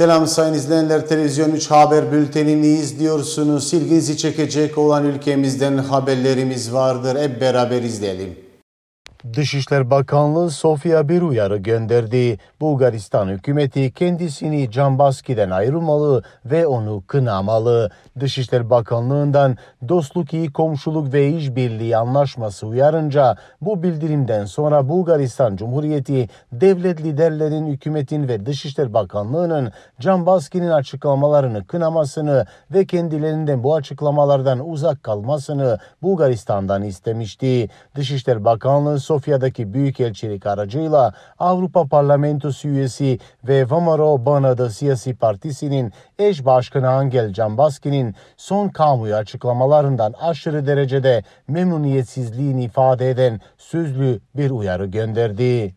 Selam sayın izleyenler. Televizyon 3 Haber Bülteni'ni izliyorsunuz. İlginizi çekecek olan ülkemizden haberlerimiz vardır. Hep beraber izleyelim. Dışişler Bakanlığı Sofia bir uyarı gönderdi. Bulgaristan hükümeti kendisini Cambaski'den ayırmalı ve onu kınamalı. Dışişler Bakanlığı'ndan dostluk, iyi komşuluk ve işbirliği anlaşması uyarınca bu bildirimden sonra Bulgaristan Cumhuriyeti devlet liderlerin, hükümetin ve Dışişler Bakanlığı'nın Cambaski'nin açıklamalarını kınamasını ve kendilerinden bu açıklamalardan uzak kalmasını Bulgaristan'dan istemişti. Dışişler Bakanlığı Sofya'daki büyükelçilik aracıyla Avrupa Parlamentosu üyesi ve Vamaro Bana'da siyasi partisinin eş başkanı Angel Jambaskinin son kamuya açıklamalarından aşırı derecede memnuniyetsizliğini ifade eden sözlü bir uyarı gönderdi.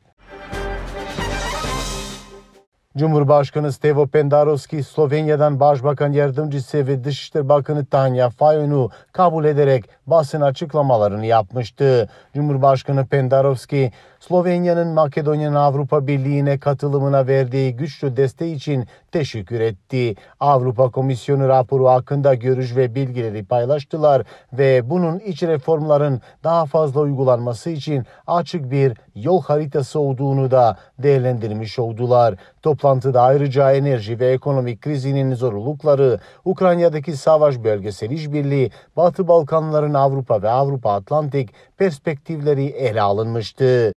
Cumhurbaşkanı Stevo Pendarovski, Slovenya'dan Başbakan Yardımcısı ve Dışişleri Bakanı Tanya Fayon'u kabul ederek basın açıklamalarını yapmıştı. Cumhurbaşkanı Pendarovski, Slovenya'nın Makedonya'nın Avrupa Birliği'ne katılımına verdiği güçlü desteği için teşekkür etti. Avrupa Komisyonu raporu hakkında görüş ve bilgileri paylaştılar ve bunun iç reformların daha fazla uygulanması için açık bir yol haritası olduğunu da değerlendirmiş oldular. Toplam Toplantıda ayrıca enerji ve ekonomik krizinin zorlukları, Ukrayna'daki savaş bölgesel işbirliği, Batı Balkanların Avrupa ve Avrupa Atlantik perspektifleri ele alınmıştı.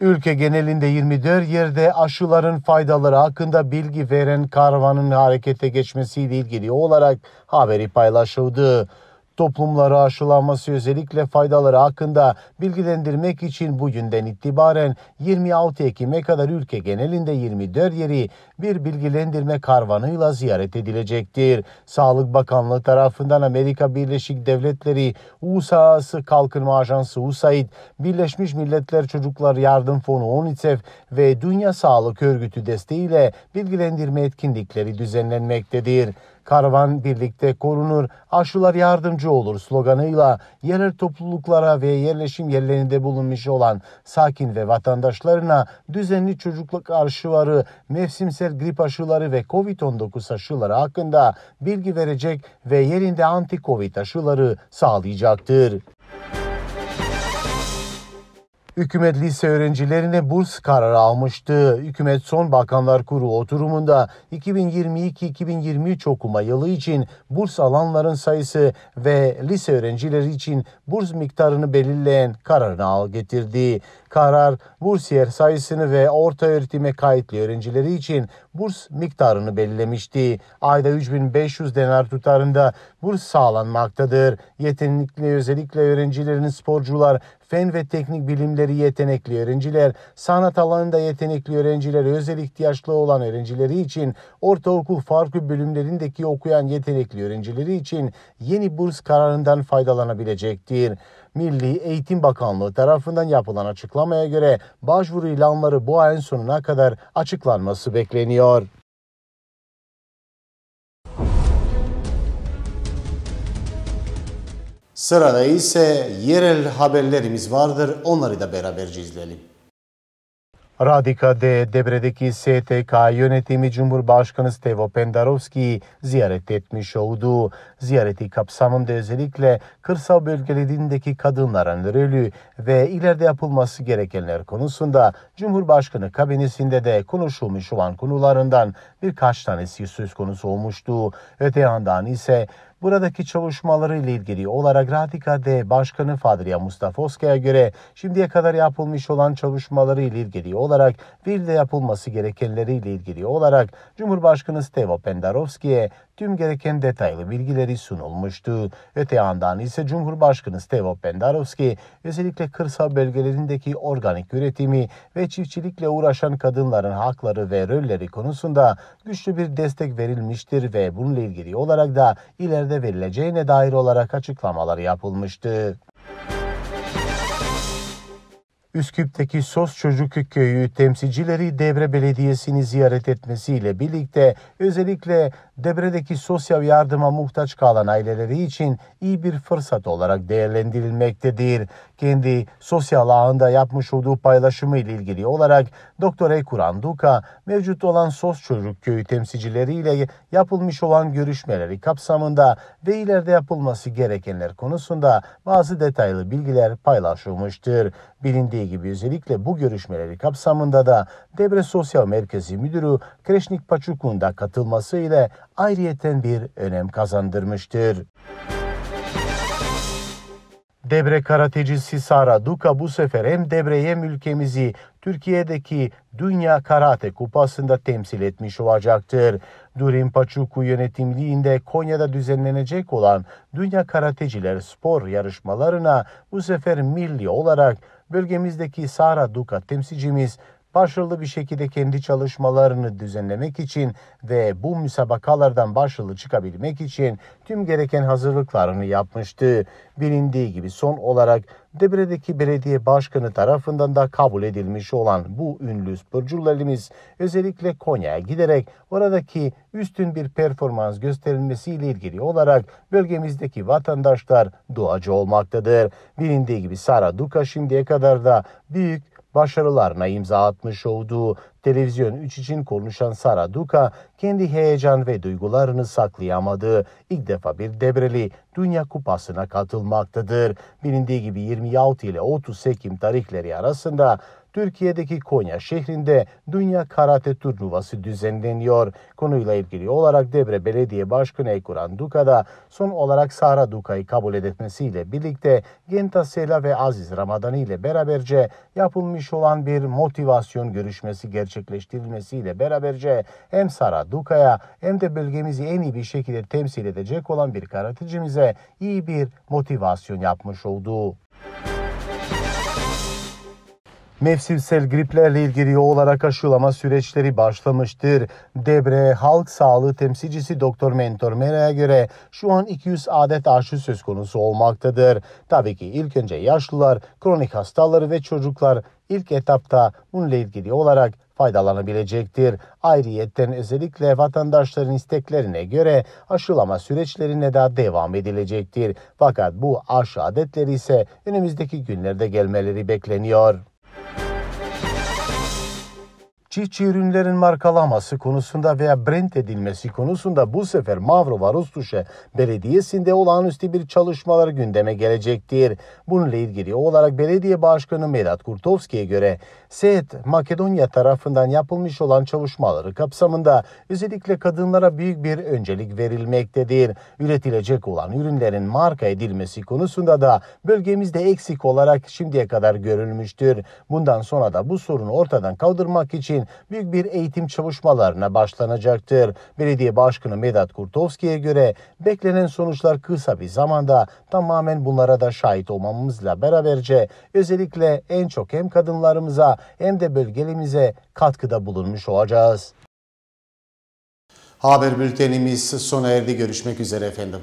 Ülke genelinde 24 yerde aşıların faydaları hakkında bilgi veren karavanın harekete geçmesiyle ilgili olarak haberi paylaşıldı toplumları aşılanması özellikle faydaları hakkında bilgilendirmek için bugünden itibaren 26 Ekim'e kadar ülke genelinde 24 yeri bir bilgilendirme karvanıyla ziyaret edilecektir. Sağlık Bakanlığı tarafından Amerika Birleşik Devletleri Uluslararası Kalkınma Ajansı USAID, Birleşmiş Milletler Çocuklar Yardım Fonu UNICEF ve Dünya Sağlık Örgütü desteğiyle bilgilendirme etkinlikleri düzenlenmektedir. Karavan birlikte korunur, aşılar yardımcı olur sloganıyla yerel topluluklara ve yerleşim yerlerinde bulunmuş olan sakin ve vatandaşlarına düzenli çocukluk aşıları, mevsimsel grip aşıları ve COVID-19 aşıları hakkında bilgi verecek ve yerinde anti-COVID aşıları sağlayacaktır. Hükümet lise öğrencilerine burs kararı almıştı. Hükümet son Bakanlar Kurulu oturumunda 2022-2023 okuma yılı için burs alanların sayısı ve lise öğrencileri için burs miktarını belirleyen kararını al getirdi. Karar bursiyer sayısını ve orta öğretime kayıtlı öğrencileri için burs miktarını belirlemişti. Ayda 3500 denar tutarında burs sağlanmaktadır. Yetenekli özellikle öğrencilerin sporcular, fen ve teknik bilimleri yetenekli öğrenciler, sanat alanında yetenekli öğrenciler, özel ihtiyaçlı olan öğrencileri için, ortaokul farklı bölümlerindeki okuyan yetenekli öğrencileri için yeni burs kararından faydalanabilecektir. Milli Eğitim Bakanlığı tarafından yapılan açıklamaya göre başvuru ilanları bu ayın sonuna kadar açıklanması bekleniyor. Sırada ise yerel haberlerimiz vardır. Onları da beraberce izleyelim. Radika'de Debre'deki STK yönetimi Cumhurbaşkanı Stevo Pendarovski ziyaret etmiş oldu. Ziyareti kapsamında özellikle kırsal bölgelerindeki kadınların rolü ve ileride yapılması gerekenler konusunda Cumhurbaşkanı kabinesinde de konuşulmuş olan konularından birkaç tanesi söz konusu olmuştu. Öte yandan ise Buradaki çalışmaları ile ilgili olarak Radika'de Başkanı Fadriya Mustafa Oska'ya göre şimdiye kadar yapılmış olan çalışmaları ile ilgili olarak Vil'de yapılması gerekenleri ile ilgili olarak Cumhurbaşkanı Stevo Pendarovski'ye tüm gereken detaylı bilgileri sunulmuştu. Öte yandan ise Cumhurbaşkanı Stevo Pendarovski özellikle kırsal bölgelerindeki organik üretimi ve çiftçilikle uğraşan kadınların hakları ve rolleri konusunda güçlü bir destek verilmiştir ve bununla ilgili olarak da ileride verileceğine dair olarak açıklamalar yapılmıştı. Üsküp'teki Sos Çocuk Köyü temsilcileri Devre Belediyesi'ni ziyaret etmesiyle birlikte özellikle Devre'deki sosyal yardıma muhtaç kalan aileleri için iyi bir fırsat olarak değerlendirilmektedir. Kendi sosyal ağında yapmış olduğu paylaşımı ile ilgili olarak Doktor Ekuran Duka mevcut olan Sos Çocuk Köyü temsilcileriyle yapılmış olan görüşmeleri kapsamında ve ileride yapılması gerekenler konusunda bazı detaylı bilgiler paylaşılmıştır. Bilindiği Türkiye gibi özellikle bu görüşmeleri kapsamında da Debre Sosyal Merkezi Müdürü Kreşnik Paçuk'un da katılması ile ayrıyeten bir önem kazandırmıştır. Müzik Debre karatecisi Sara Duka bu sefer hem Debre'ye hem ülkemizi Türkiye'deki Dünya Karate Kupası'nda temsil etmiş olacaktır. Durim Paçuku yönetimliğinde Konya'da düzenlenecek olan Dünya Karateciler Spor yarışmalarına bu sefer milli olarak Bölgemizdeki Sara Duka temsilcimiz başarılı bir şekilde kendi çalışmalarını düzenlemek için ve bu müsabakalardan başarılı çıkabilmek için tüm gereken hazırlıklarını yapmıştı. Bilindiği gibi son olarak Debre'deki belediye başkanı tarafından da kabul edilmiş olan bu ünlü sporcularımız özellikle Konya'ya giderek oradaki üstün bir performans gösterilmesiyle ilgili olarak bölgemizdeki vatandaşlar duacı olmaktadır. Bilindiği gibi Sara Duka şimdiye kadar da büyük başarılarına imza atmış olduğu Televizyon 3 için konuşan Sara Duka kendi heyecan ve duygularını saklayamadı. İlk defa bir Debreli Dünya Kupası'na katılmaktadır. Bilindiği gibi 26 ile 30 Ekim tarihleri arasında Türkiye'deki Konya şehrinde Dünya Karate Turnuvası düzenleniyor. Konuyla ilgili olarak Debre Belediye Başkanı Ekuran Duka da son olarak Sara Duka'yı kabul etmesiyle birlikte Genta Sela ve Aziz Ramazan ile beraberce yapılmış olan bir motivasyon görüşmesi gerçekleştirilmesiyle beraberce hem Sara Duka'ya hem de bölgemizi en iyi bir şekilde temsil edecek olan bir karatecimize iyi bir motivasyon yapmış oldu. Mevsimsel griplerle ilgili olarak aşılama süreçleri başlamıştır. Debre Halk Sağlığı Temsilcisi Doktor Mentor Mera'ya göre şu an 200 adet aşı söz konusu olmaktadır. Tabii ki ilk önce yaşlılar, kronik hastaları ve çocuklar ilk etapta bununla ilgili olarak faydalanabilecektir. Ayrıyetten özellikle vatandaşların isteklerine göre aşılama süreçlerine de devam edilecektir. Fakat bu aşı adetleri ise önümüzdeki günlerde gelmeleri bekleniyor çiftçi ürünlerin markalaması konusunda veya brand edilmesi konusunda bu sefer Mavro Varustuşe Belediyesi'nde olağanüstü bir çalışmalar gündeme gelecektir. Bununla ilgili olarak belediye başkanı Medat Kurtovski'ye göre SEET Makedonya tarafından yapılmış olan çalışmaları kapsamında özellikle kadınlara büyük bir öncelik verilmektedir. Üretilecek olan ürünlerin marka edilmesi konusunda da bölgemizde eksik olarak şimdiye kadar görülmüştür. Bundan sonra da bu sorunu ortadan kaldırmak için büyük bir eğitim çalışmalarına başlanacaktır. Belediye Başkanı Medat Kurtovski'ye göre beklenen sonuçlar kısa bir zamanda tamamen bunlara da şahit olmamızla beraberce özellikle en çok hem kadınlarımıza hem de bölgelerimize katkıda bulunmuş olacağız. Haber bültenimiz sona erdi. Görüşmek üzere efendim.